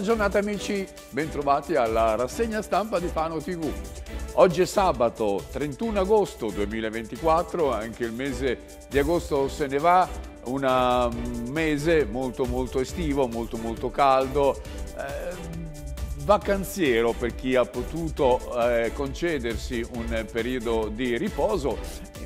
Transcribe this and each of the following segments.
Buona giornata amici, bentrovati alla rassegna stampa di Fano TV. Oggi è sabato 31 agosto 2024, anche il mese di agosto se ne va, un um, mese molto molto estivo, molto molto caldo, eh, vacanziero per chi ha potuto eh, concedersi un periodo di riposo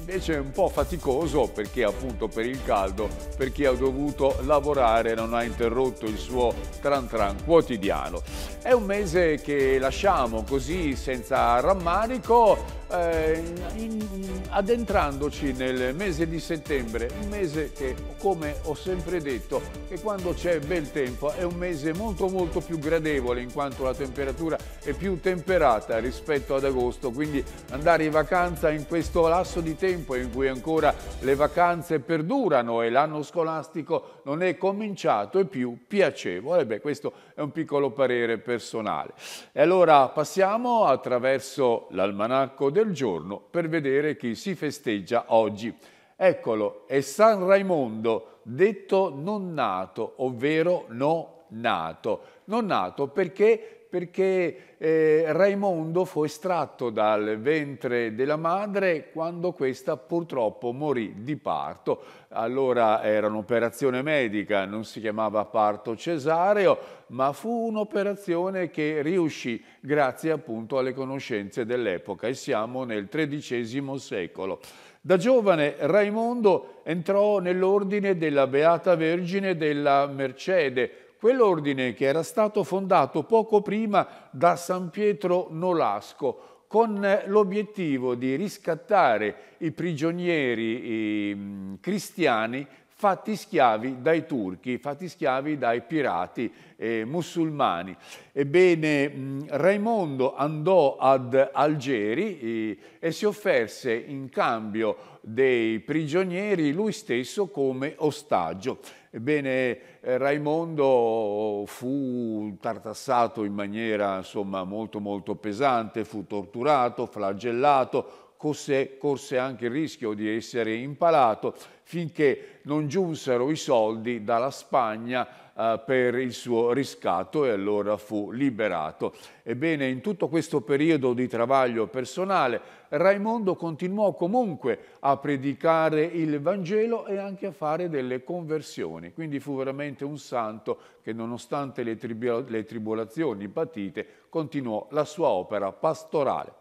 invece è un po' faticoso perché appunto per il caldo, per chi ha dovuto lavorare non ha interrotto il suo tran tran quotidiano. È un mese che lasciamo così senza rammarico, eh, in, addentrandoci nel mese di settembre, un mese che come ho sempre detto che quando c'è bel tempo è un mese molto molto più gradevole in quanto la temperatura è più temperata rispetto ad agosto, quindi andare in vacanza in questo lasso di tempo in cui ancora le vacanze perdurano e l'anno scolastico non è cominciato è più piacevole, beh questo è un piccolo parere personale. E allora passiamo attraverso l'almanacco del giorno per vedere chi si festeggia oggi. Eccolo, è San Raimondo, detto non nato, ovvero no nato. Non nato perché perché eh, Raimondo fu estratto dal ventre della madre quando questa purtroppo morì di parto. Allora era un'operazione medica, non si chiamava parto cesareo, ma fu un'operazione che riuscì grazie appunto alle conoscenze dell'epoca e siamo nel XIII secolo. Da giovane Raimondo entrò nell'ordine della Beata Vergine della Mercede, Quell'ordine che era stato fondato poco prima da San Pietro Nolasco con eh, l'obiettivo di riscattare i prigionieri i mm, cristiani fatti schiavi dai turchi, fatti schiavi dai pirati eh, musulmani. Ebbene, Raimondo andò ad Algeri eh, e si offerse in cambio dei prigionieri lui stesso come ostaggio. Ebbene, eh, Raimondo fu tartassato in maniera insomma, molto, molto pesante, fu torturato, flagellato, corse, corse anche il rischio di essere impalato finché non giunsero i soldi dalla Spagna eh, per il suo riscatto e allora fu liberato. Ebbene, in tutto questo periodo di travaglio personale, Raimondo continuò comunque a predicare il Vangelo e anche a fare delle conversioni. Quindi fu veramente un santo che, nonostante le, tribolazioni patite, continuò la sua opera pastorale.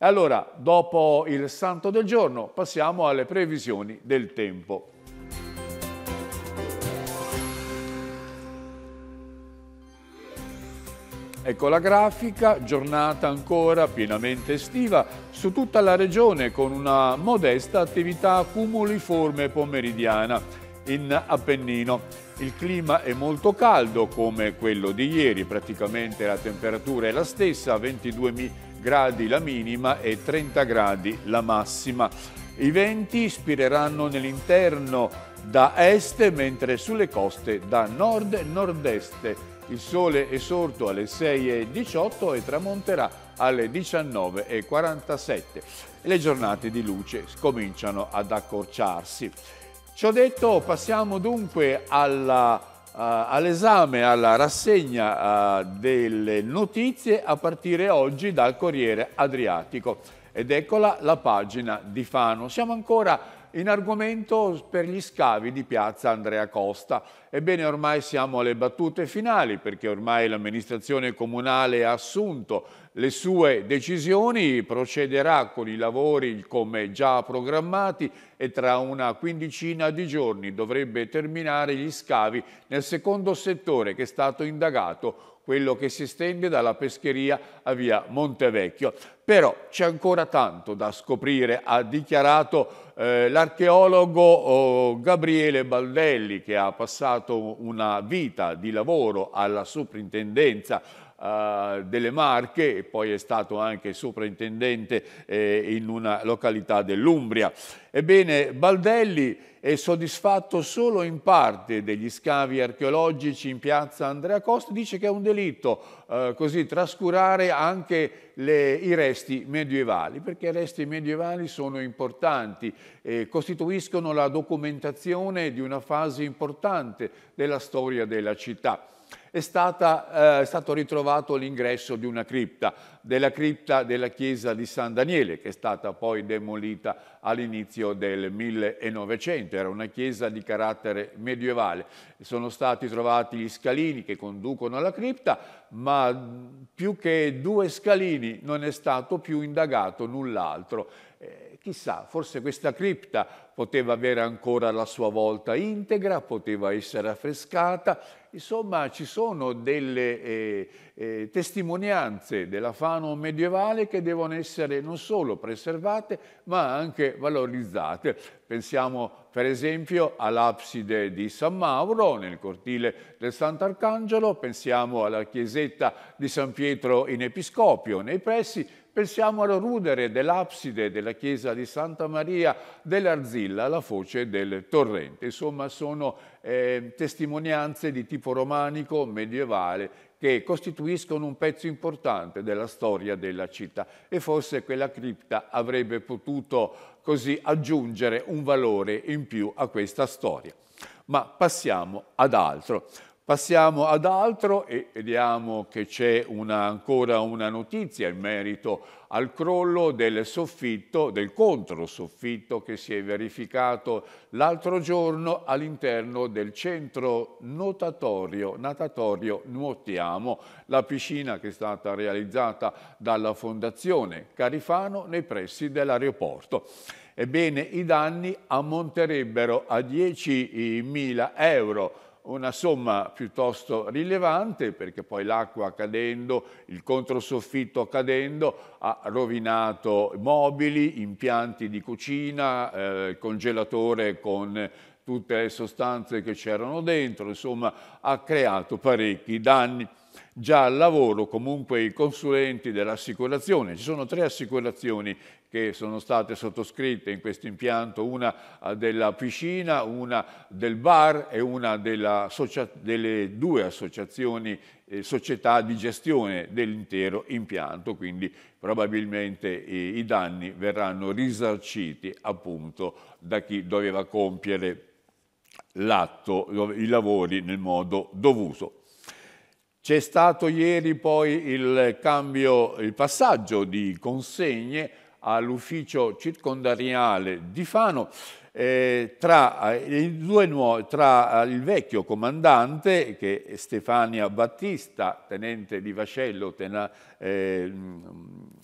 Allora, dopo il santo del giorno, passiamo alle previsioni del tempo. Ecco la grafica, giornata ancora pienamente estiva su tutta la regione con una modesta attività cumuliforme pomeridiana in Appennino. Il clima è molto caldo come quello di ieri, praticamente la temperatura è la stessa, 22 mm gradi la minima e 30 gradi la massima. I venti spireranno nell'interno da est, mentre sulle coste da nord-nord-est. Il sole è sorto alle 6.18 e tramonterà alle 19.47. Le giornate di luce cominciano ad accorciarsi. Ciò detto, passiamo dunque alla eh, all'esame, alla rassegna eh, delle notizie a partire oggi dal Corriere Adriatico. Ed eccola la pagina di Fano. Siamo ancora in argomento per gli scavi di piazza Andrea Costa. Ebbene ormai siamo alle battute finali perché ormai l'amministrazione comunale ha assunto le sue decisioni, procederà con i lavori come già programmati e tra una quindicina di giorni dovrebbe terminare gli scavi nel secondo settore che è stato indagato quello che si estende dalla pescheria a via Montevecchio. Però c'è ancora tanto da scoprire, ha dichiarato eh, l'archeologo oh, Gabriele Baldelli che ha passato una vita di lavoro alla soprintendenza eh, delle Marche e poi è stato anche sovrintendente eh, in una località dell'Umbria. Ebbene, Baldelli è soddisfatto solo in parte degli scavi archeologici in piazza Andrea Costa, dice che è un delitto eh, così trascurare anche le, i resti medievali, perché i resti medievali sono importanti e costituiscono la documentazione di una fase importante della storia della città è, stata, eh, è stato ritrovato l'ingresso di una cripta, della cripta della chiesa di San Daniele, che è stata poi demolita all'inizio del 1900. Era una chiesa di carattere medievale. Sono stati trovati gli scalini che conducono alla cripta, ma più che due scalini non è stato più indagato null'altro. Chissà, forse questa cripta poteva avere ancora la sua volta integra, poteva essere affrescata. Insomma, ci sono delle eh, eh, testimonianze della Fano medievale che devono essere non solo preservate, ma anche valorizzate. Pensiamo, per esempio, all'abside di San Mauro, nel cortile del Sant'Arcangelo, pensiamo alla chiesetta di San Pietro in Episcopio, nei pressi, Pensiamo alla rudere dell'abside della chiesa di Santa Maria, dell'Arzilla la foce del torrente. Insomma, sono eh, testimonianze di tipo romanico, medievale, che costituiscono un pezzo importante della storia della città e forse quella cripta avrebbe potuto così aggiungere un valore in più a questa storia. Ma passiamo ad altro. Passiamo ad altro e vediamo che c'è ancora una notizia in merito al crollo del soffitto, del controsoffitto che si è verificato l'altro giorno all'interno del centro notatorio, natatorio Nuotiamo, la piscina che è stata realizzata dalla Fondazione Carifano nei pressi dell'aeroporto. Ebbene, i danni ammonterebbero a 10.000 euro una somma piuttosto rilevante perché poi l'acqua cadendo, il controsoffitto cadendo ha rovinato mobili, impianti di cucina, eh, congelatore con tutte le sostanze che c'erano dentro, insomma ha creato parecchi danni già al lavoro comunque i consulenti dell'assicurazione. Ci sono tre assicurazioni che sono state sottoscritte in questo impianto, una della piscina, una del bar e una della, delle due associazioni eh, società di gestione dell'intero impianto, quindi probabilmente eh, i danni verranno risarciti appunto da chi doveva compiere l'atto, i lavori nel modo dovuto. C'è stato ieri poi il cambio, il passaggio di consegne all'ufficio circondariale di Fano eh, tra, eh, il tra, eh, il vecchio comandante, che è Stefania Battista, tenente di vascello, tena, eh, mm,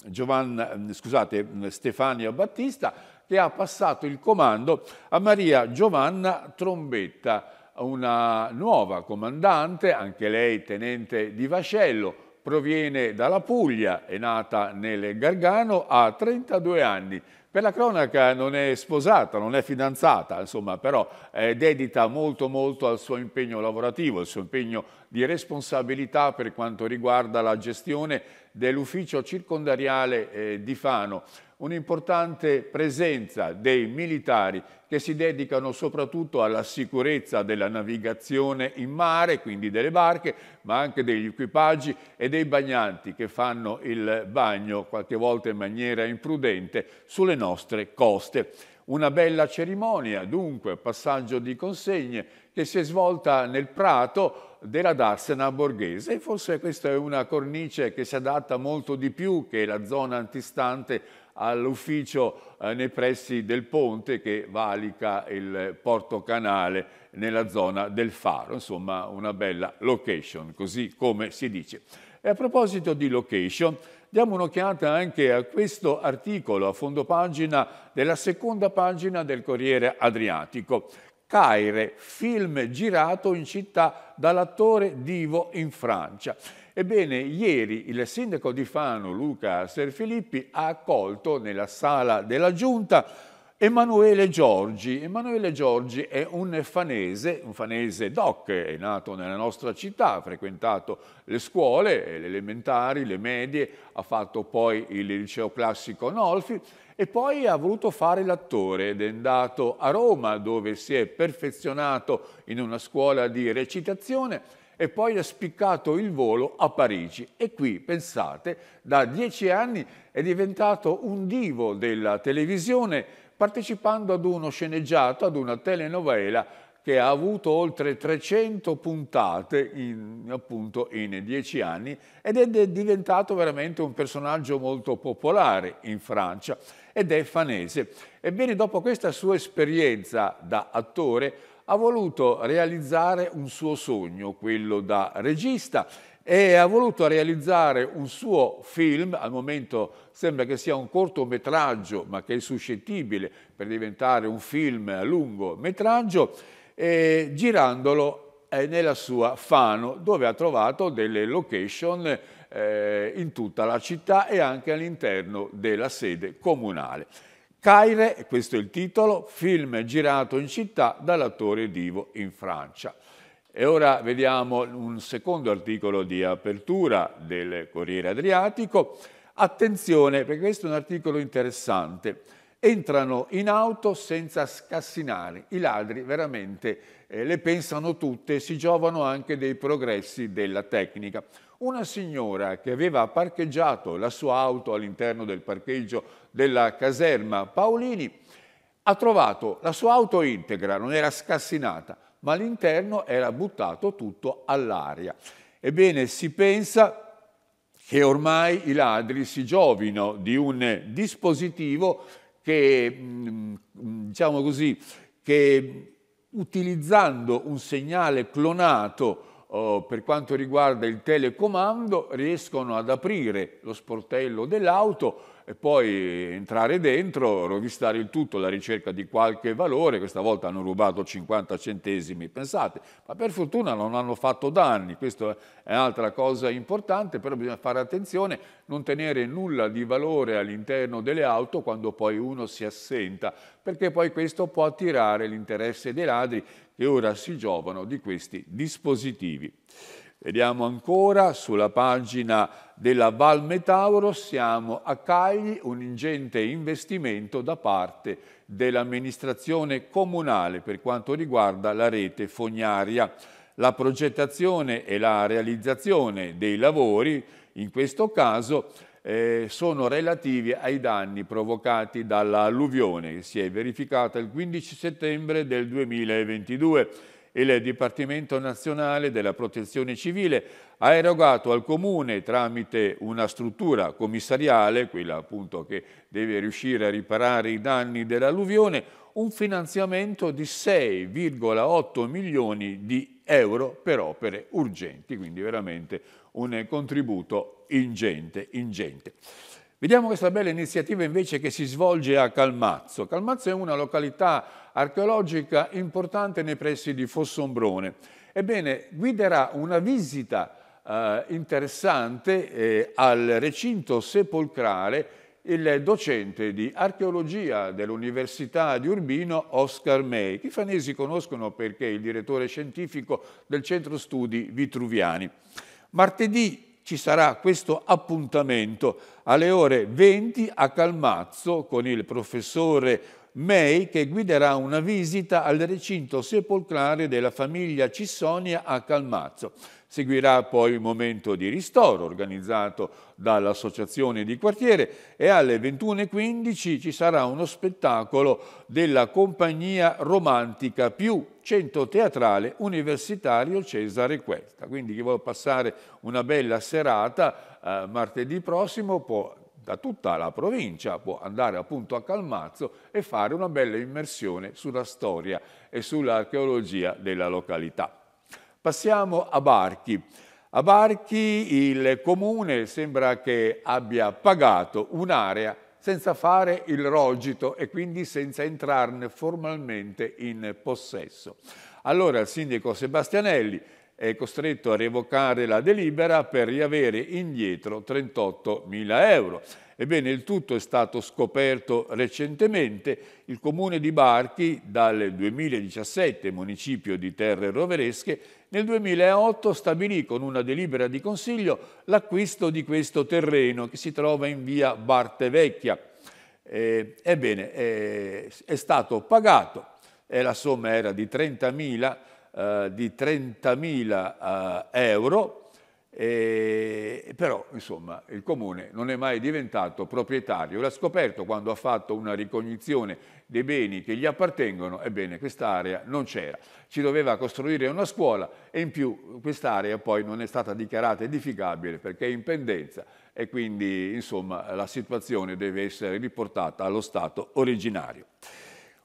Giovanna, mm, scusate, mm, Stefania Battista, che ha passato il comando a Maria Giovanna Trombetta, una nuova comandante, anche lei tenente di vascello, proviene dalla Puglia, è nata nel Gargano, ha 32 anni. Per la cronaca non è sposata, non è fidanzata, insomma, però eh, dedita molto molto al suo impegno lavorativo, al suo impegno di responsabilità per quanto riguarda la gestione dell'ufficio circondariale eh, di Fano un'importante presenza dei militari che si dedicano soprattutto alla sicurezza della navigazione in mare, quindi delle barche, ma anche degli equipaggi e dei bagnanti che fanno il bagno, qualche volta in maniera imprudente, sulle nostre coste. Una bella cerimonia, dunque, passaggio di consegne, che si è svolta nel Prato della Darsena borghese e forse questa è una cornice che si adatta molto di più che la zona antistante all'ufficio eh, nei pressi del ponte che valica il Porto Canale nella zona del Faro, insomma una bella location, così come si dice. E a proposito di location, diamo un'occhiata anche a questo articolo a fondo pagina della seconda pagina del Corriere Adriatico. Caire, film girato in città dall'attore Divo in Francia. Ebbene, ieri il sindaco di Fano, Luca Serfilippi, ha accolto nella sala della giunta Emanuele Giorgi. Emanuele Giorgi è un fanese, un fanese doc, è nato nella nostra città, ha frequentato le scuole, le elementari, le medie, ha fatto poi il liceo classico Nolfi e poi ha voluto fare l'attore ed è andato a Roma dove si è perfezionato in una scuola di recitazione e poi ha spiccato il volo a Parigi. E qui, pensate, da dieci anni è diventato un divo della televisione partecipando ad uno sceneggiato, ad una telenovela che ha avuto oltre 300 puntate in, appunto in dieci anni ed è diventato veramente un personaggio molto popolare in Francia ed è fanese. Ebbene, dopo questa sua esperienza da attore, ha voluto realizzare un suo sogno, quello da regista, e ha voluto realizzare un suo film, al momento sembra che sia un cortometraggio, ma che è suscettibile per diventare un film a lungo metraggio, eh, girandolo eh, nella sua Fano, dove ha trovato delle location eh, in tutta la città e anche all'interno della sede comunale. Caire, e questo è il titolo, film girato in città dall'attore Divo in Francia. E ora vediamo un secondo articolo di apertura del Corriere Adriatico. Attenzione, perché questo è un articolo interessante. Entrano in auto senza scassinare. I ladri veramente eh, le pensano tutte, si giovano anche dei progressi della tecnica. Una signora che aveva parcheggiato la sua auto all'interno del parcheggio della caserma Paolini, ha trovato la sua auto integra, non era scassinata, ma l'interno era buttato tutto all'aria. Ebbene, si pensa che ormai i ladri si giovino di un dispositivo che, mm, mm, diciamo così, che utilizzando un segnale clonato oh, per quanto riguarda il telecomando riescono ad aprire lo sportello dell'auto e poi entrare dentro, rovistare il tutto alla ricerca di qualche valore, questa volta hanno rubato 50 centesimi, pensate, ma per fortuna non hanno fatto danni, questa è un'altra cosa importante, però bisogna fare attenzione, non tenere nulla di valore all'interno delle auto quando poi uno si assenta, perché poi questo può attirare l'interesse dei ladri e ora si giovano di questi dispositivi. Vediamo ancora sulla pagina della Val Metauro, siamo a Cagli, un ingente investimento da parte dell'amministrazione comunale per quanto riguarda la rete fognaria. La progettazione e la realizzazione dei lavori, in questo caso, eh, sono relativi ai danni provocati dall'alluvione che si è verificata il 15 settembre del 2022. Il Dipartimento Nazionale della Protezione Civile ha erogato al Comune tramite una struttura commissariale, quella appunto che deve riuscire a riparare i danni dell'alluvione, un finanziamento di 6,8 milioni di euro per opere urgenti, quindi veramente un contributo ingente, ingente. Vediamo questa bella iniziativa invece che si svolge a Calmazzo. Calmazzo è una località archeologica importante nei pressi di Fossombrone. Ebbene, guiderà una visita eh, interessante eh, al recinto sepolcrale il docente di archeologia dell'Università di Urbino, Oscar May, che i fanesi conoscono perché è il direttore scientifico del Centro Studi Vitruviani. Martedì ci sarà questo appuntamento alle ore 20 a Calmazzo con il professore May che guiderà una visita al recinto sepolcrale della famiglia Cissonia a Calmazzo. Seguirà poi il momento di ristoro organizzato dall'associazione di quartiere e alle 21.15 ci sarà uno spettacolo della compagnia romantica più centro teatrale universitario Cesare Questa. Quindi chi vuole passare una bella serata eh, martedì prossimo può da tutta la provincia, può andare appunto a Calmazzo e fare una bella immersione sulla storia e sull'archeologia della località. Passiamo a Barchi. A Barchi il comune sembra che abbia pagato un'area senza fare il rogito e quindi senza entrarne formalmente in possesso. Allora il sindaco Sebastianelli è costretto a revocare la delibera per riavere indietro 38.000 euro. Ebbene, il tutto è stato scoperto recentemente. Il comune di Barchi, dal 2017 municipio di Terre Roveresche, nel 2008 stabilì con una delibera di Consiglio l'acquisto di questo terreno che si trova in via Bartevecchia. Eh, ebbene, eh, è stato pagato, eh, la somma era di 30.000 30 eh, eh, euro, e, eh, però insomma il comune non è mai diventato proprietario, l'ha scoperto quando ha fatto una ricognizione dei beni che gli appartengono, ebbene quest'area non c'era, ci doveva costruire una scuola e in più quest'area poi non è stata dichiarata edificabile perché è in pendenza e quindi insomma la situazione deve essere riportata allo stato originario.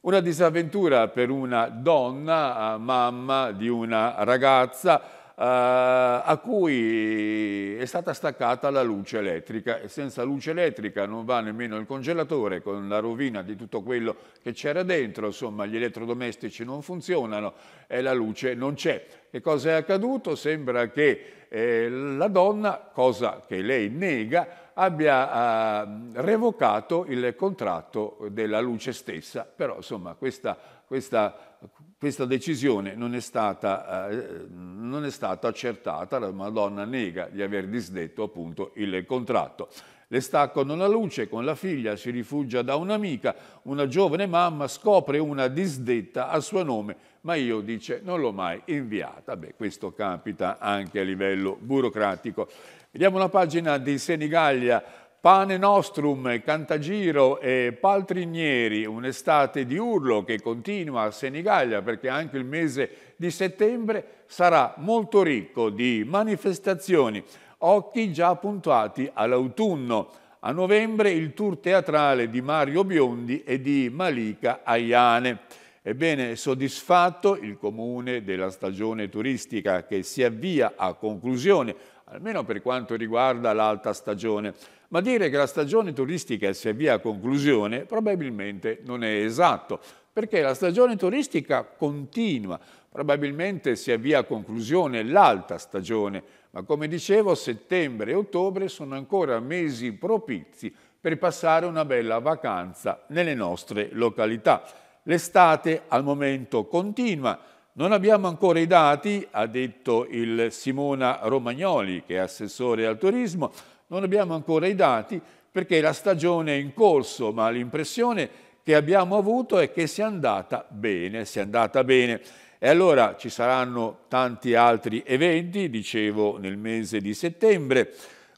Una disavventura per una donna, eh, mamma di una ragazza, eh, a cui è stata staccata la luce elettrica e senza luce elettrica non va nemmeno il congelatore con la rovina di tutto quello che c'era dentro, insomma gli elettrodomestici non funzionano e la luce non c'è. Che cosa è accaduto? Sembra che eh, la donna, cosa che lei nega, abbia eh, revocato il contratto della luce stessa, però insomma questa, questa questa decisione non è, stata, eh, non è stata accertata, la Madonna nega di aver disdetto appunto il contratto. Le staccano la luce, con la figlia si rifugia da un'amica, una giovane mamma scopre una disdetta a suo nome, ma io dice non l'ho mai inviata. Beh, questo capita anche a livello burocratico. Vediamo una pagina di Senigallia, Pane Nostrum, Cantagiro e Paltrinieri, un'estate di urlo che continua a Senigallia perché anche il mese di settembre sarà molto ricco di manifestazioni, occhi già puntati all'autunno. A novembre il tour teatrale di Mario Biondi e di Malika Ayane. Ebbene, soddisfatto il comune della stagione turistica che si avvia a conclusione, almeno per quanto riguarda l'alta stagione ma dire che la stagione turistica si avvia a conclusione probabilmente non è esatto, perché la stagione turistica continua, probabilmente si avvia a conclusione l'alta stagione, ma come dicevo settembre e ottobre sono ancora mesi propizi per passare una bella vacanza nelle nostre località. L'estate al momento continua, non abbiamo ancora i dati, ha detto il Simona Romagnoli, che è assessore al turismo, non abbiamo ancora i dati perché la stagione è in corso, ma l'impressione che abbiamo avuto è che sia andata bene, sia andata bene. E allora ci saranno tanti altri eventi, dicevo nel mese di settembre,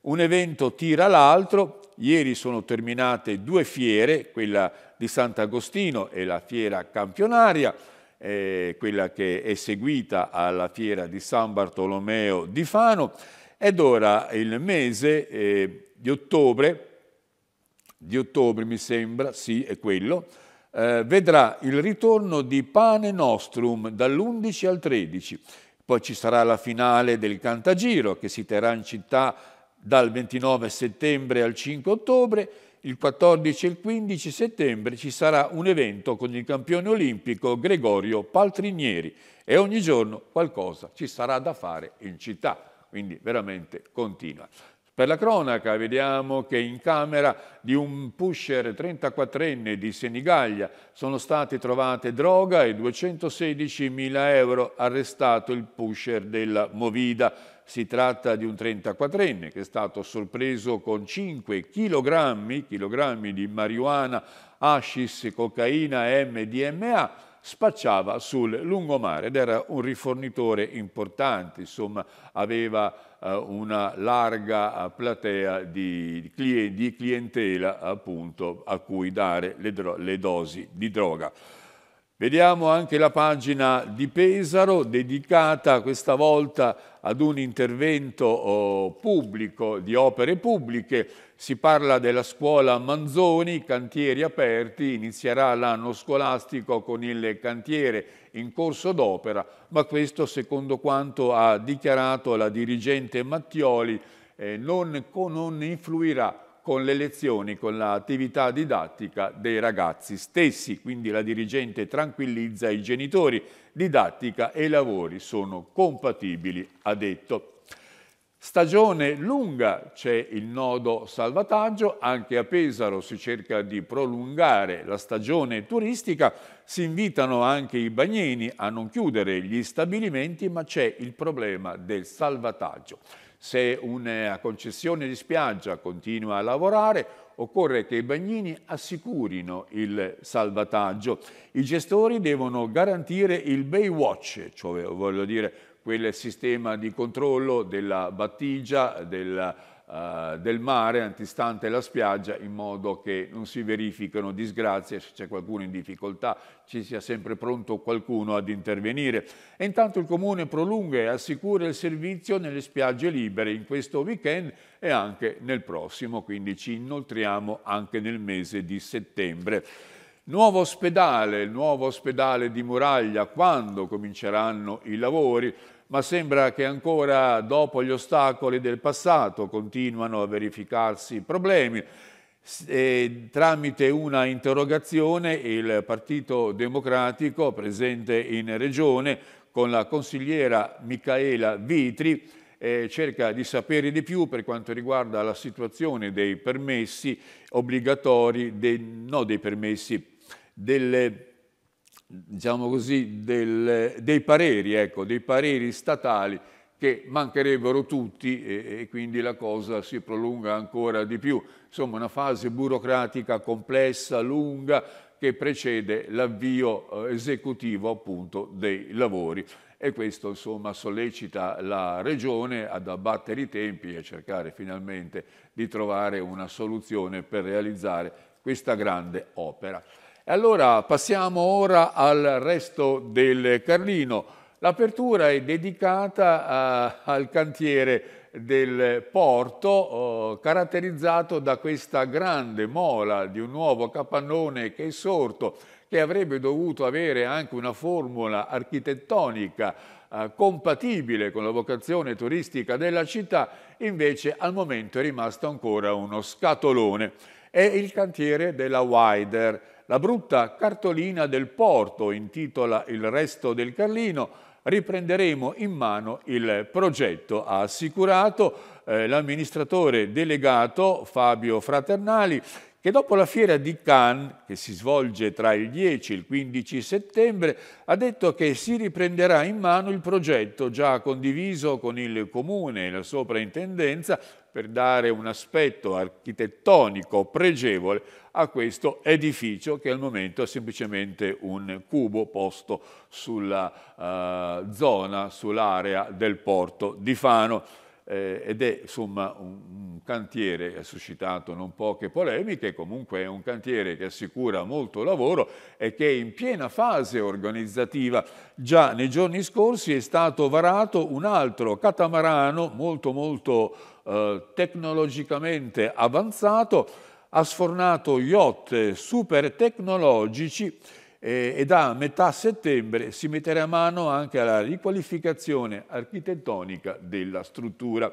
un evento tira l'altro, ieri sono terminate due fiere, quella di Sant'Agostino e la fiera campionaria, eh, quella che è seguita alla fiera di San Bartolomeo di Fano, ed ora il mese eh, di ottobre, di ottobre mi sembra, sì è quello, eh, vedrà il ritorno di Pane Nostrum dall'11 al 13. Poi ci sarà la finale del Cantagiro che si terrà in città dal 29 settembre al 5 ottobre. Il 14 e il 15 settembre ci sarà un evento con il campione olimpico Gregorio Paltrinieri e ogni giorno qualcosa ci sarà da fare in città quindi veramente continua. Per la cronaca vediamo che in camera di un pusher 34enne di Senigallia sono state trovate droga e 216.000 euro arrestato il pusher della Movida. Si tratta di un 34enne che è stato sorpreso con 5 kg, di marijuana, hashish, cocaina e MDMA spacciava sul lungomare ed era un rifornitore importante, insomma aveva eh, una larga eh, platea di, di clientela appunto, a cui dare le, le dosi di droga. Vediamo anche la pagina di Pesaro dedicata questa volta ad un intervento oh, pubblico di opere pubbliche. Si parla della scuola Manzoni, cantieri aperti, inizierà l'anno scolastico con il cantiere in corso d'opera, ma questo secondo quanto ha dichiarato la dirigente Mattioli eh, non, non influirà con le lezioni, con l'attività didattica dei ragazzi stessi, quindi la dirigente tranquillizza i genitori, didattica e lavori sono compatibili, ha detto. Stagione lunga c'è il nodo salvataggio, anche a Pesaro si cerca di prolungare la stagione turistica, si invitano anche i bagnini a non chiudere gli stabilimenti, ma c'è il problema del salvataggio. Se una concessione di spiaggia continua a lavorare, occorre che i bagnini assicurino il salvataggio. I gestori devono garantire il Baywatch, cioè voglio dire quel sistema di controllo della battigia, del, uh, del mare antistante la spiaggia in modo che non si verificano disgrazie, se c'è qualcuno in difficoltà ci sia sempre pronto qualcuno ad intervenire. E intanto il Comune prolunga e assicura il servizio nelle spiagge libere in questo weekend e anche nel prossimo, quindi ci inoltriamo anche nel mese di settembre. Nuovo ospedale, il nuovo ospedale di Muraglia, quando cominceranno i lavori? Ma sembra che ancora dopo gli ostacoli del passato continuano a verificarsi problemi. E tramite una interrogazione il Partito Democratico presente in Regione con la consigliera Michaela Vitri eh, cerca di sapere di più per quanto riguarda la situazione dei permessi obbligatori, dei, no dei permessi, delle, diciamo così, del, dei, pareri, ecco, dei pareri statali che mancherebbero tutti e, e, quindi la cosa si prolunga ancora di più. Insomma, una fase burocratica complessa, lunga, che precede l'avvio eh, esecutivo appunto dei lavori e questo insomma, sollecita la Regione ad abbattere i tempi e cercare finalmente di trovare una soluzione per realizzare questa grande opera. E allora passiamo ora al resto del Carlino. L'apertura è dedicata uh, al cantiere del porto uh, caratterizzato da questa grande mola di un nuovo capannone che è sorto che avrebbe dovuto avere anche una formula architettonica eh, compatibile con la vocazione turistica della città, invece al momento è rimasto ancora uno scatolone. È il cantiere della Wider. La brutta cartolina del porto intitola Il resto del Carlino. Riprenderemo in mano il progetto, ha assicurato eh, l'amministratore delegato Fabio Fraternali che dopo la fiera di Cannes, che si svolge tra il 10 e il 15 settembre, ha detto che si riprenderà in mano il progetto già condiviso con il comune e la soprintendenza per dare un aspetto architettonico pregevole a questo edificio che al momento è semplicemente un cubo posto sulla eh, zona, sull'area del porto di Fano eh, ed è insomma un, un cantiere che ha suscitato non poche polemiche, comunque è un cantiere che assicura molto lavoro e che è in piena fase organizzativa. Già nei giorni scorsi è stato varato un altro catamarano molto molto eh, tecnologicamente avanzato, ha sfornato yacht super tecnologici eh, e da metà settembre si metterà a mano anche alla riqualificazione architettonica della struttura.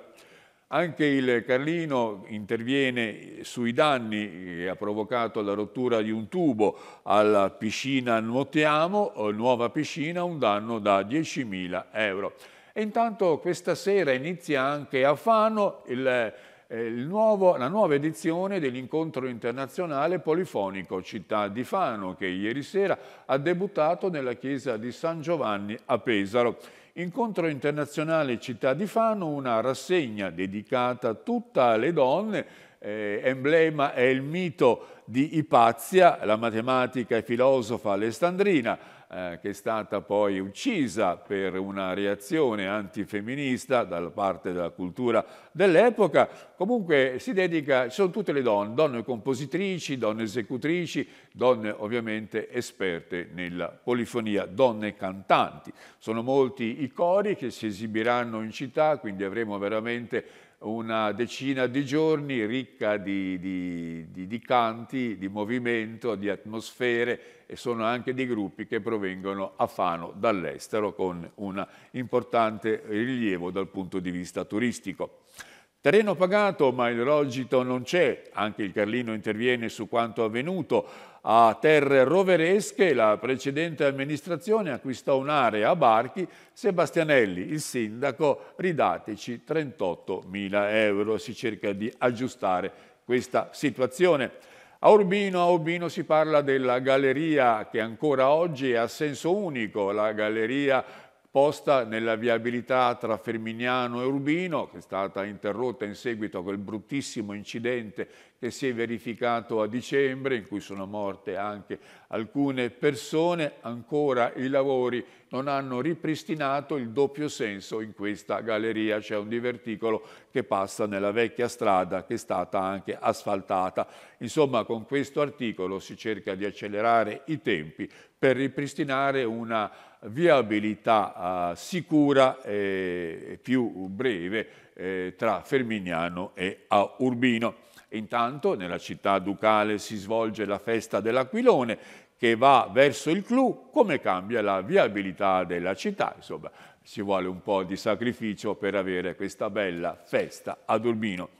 Anche il Carlino interviene sui danni che eh, ha provocato la rottura di un tubo alla piscina Nuotiamo, nuova piscina, un danno da 10.000 euro. E intanto questa sera inizia anche a Fano il Nuovo, la nuova edizione dell'incontro internazionale polifonico Città di Fano che ieri sera ha debuttato nella chiesa di San Giovanni a Pesaro. Incontro internazionale Città di Fano, una rassegna dedicata tutta alle donne, eh, emblema è il mito di Ipazia, la matematica e filosofa alessandrina, eh, che è stata poi uccisa per una reazione antifemminista da parte della cultura dell'epoca. Comunque si dedica, sono tutte le donne, donne compositrici, donne esecutrici, donne ovviamente esperte nella polifonia, donne cantanti. Sono molti i cori che si esibiranno in città, quindi avremo veramente una decina di giorni ricca di, di, di, di, canti, di movimento, di atmosfere e sono anche di gruppi che provengono a Fano dall'estero con un importante rilievo dal punto di vista turistico. Terreno pagato, ma il rogito non c'è, anche il Carlino interviene su quanto avvenuto, a terre roveresche, la precedente amministrazione acquistò un'area a Barchi, Sebastianelli, il sindaco, ridateci 38.000 euro, si cerca di aggiustare questa situazione. A Urbino, a Urbino, si parla della galleria che ancora oggi è a senso unico, la galleria posta nella viabilità tra Ferminiano e Urbino, che è stata interrotta in seguito a quel bruttissimo incidente che si è verificato a dicembre, in cui sono morte anche alcune persone, ancora i lavori non hanno ripristinato il doppio senso in questa galleria. C'è un diverticolo che passa nella vecchia strada che è stata anche asfaltata. Insomma, con questo articolo si cerca di accelerare i tempi per ripristinare una viabilità eh, sicura e più breve eh, tra Fermignano e Urbino. Intanto nella città ducale si svolge la festa dell'Aquilone che va verso il clou, come cambia la viabilità della città. Insomma, ci vuole un po' di sacrificio per avere questa bella festa ad Urbino.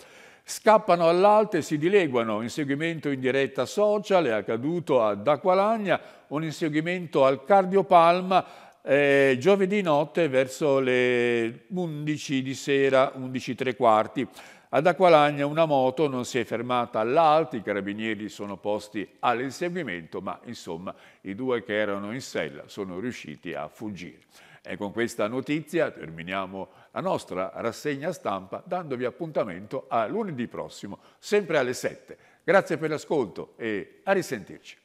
Scappano all'alte e si dileguano, inseguimento in diretta social, è accaduto ad Aqualagna, un inseguimento al Cardiopalma, eh, giovedì notte verso le 11 di sera, 11 tre quarti. Ad Acqualagna una moto non si è fermata all'alto, i carabinieri sono posti all'inseguimento, ma insomma i due che erano in sella sono riusciti a fuggire. E con questa notizia terminiamo la nostra rassegna stampa dandovi appuntamento a lunedì prossimo, sempre alle 7. Grazie per l'ascolto e a risentirci.